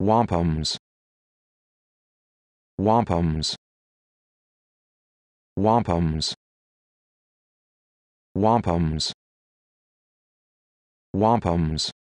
wampums wampums wampums wampums wampums